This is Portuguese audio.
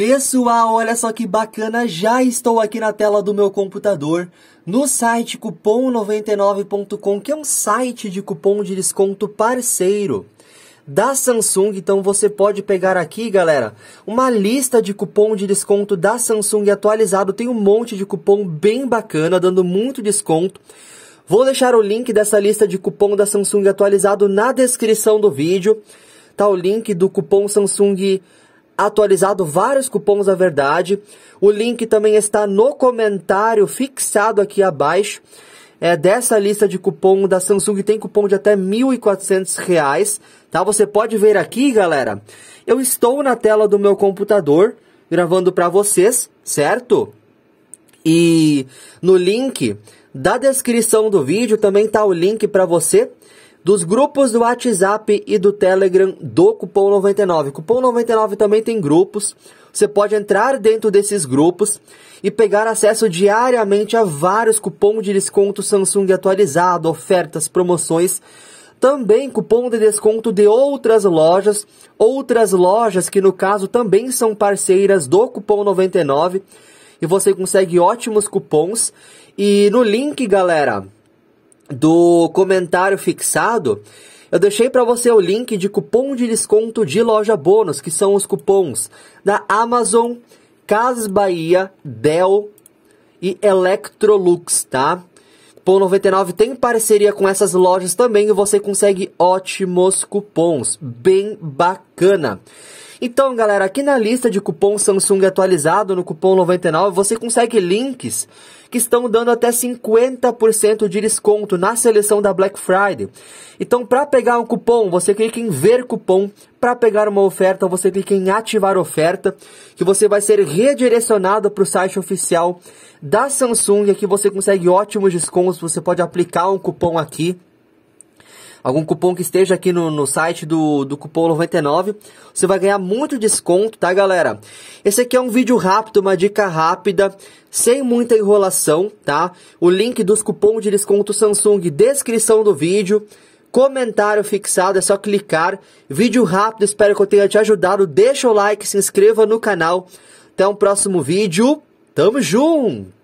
Pessoal, olha só que bacana, já estou aqui na tela do meu computador, no site cupom99.com, que é um site de cupom de desconto parceiro da Samsung. Então você pode pegar aqui, galera, uma lista de cupom de desconto da Samsung atualizado. Tem um monte de cupom bem bacana, dando muito desconto. Vou deixar o link dessa lista de cupom da Samsung atualizado na descrição do vídeo. Tá o link do cupom Samsung atualizado vários cupons da verdade. O link também está no comentário fixado aqui abaixo. É dessa lista de cupom da Samsung tem cupom de até R$ 1.400, tá? Você pode ver aqui, galera. Eu estou na tela do meu computador gravando para vocês, certo? E no link da descrição do vídeo também tá o link para você dos grupos do WhatsApp e do Telegram do Cupom 99. Cupom 99 também tem grupos. Você pode entrar dentro desses grupos e pegar acesso diariamente a vários cupons de desconto Samsung atualizado, ofertas, promoções. Também cupom de desconto de outras lojas, outras lojas que no caso também são parceiras do Cupom 99. E você consegue ótimos cupons. E no link, galera, do comentário fixado, eu deixei para você o link de cupom de desconto de loja bônus, que são os cupons da Amazon, Casas Bahia, Dell e Electrolux, tá? Cupom 99 tem parceria com essas lojas também e você consegue ótimos cupons, bem bacana. Então, galera, aqui na lista de cupom Samsung atualizado, no cupom 99, você consegue links que estão dando até 50% de desconto na seleção da Black Friday. Então, para pegar um cupom, você clica em ver cupom. Para pegar uma oferta, você clica em ativar oferta, que você vai ser redirecionado para o site oficial da Samsung. Aqui você consegue ótimos descontos, você pode aplicar um cupom aqui algum cupom que esteja aqui no, no site do, do cupom 99, você vai ganhar muito desconto, tá galera? Esse aqui é um vídeo rápido, uma dica rápida, sem muita enrolação, tá? O link dos cupons de desconto Samsung, descrição do vídeo, comentário fixado, é só clicar. Vídeo rápido, espero que eu tenha te ajudado. Deixa o like, se inscreva no canal. Até o um próximo vídeo. Tamo junto!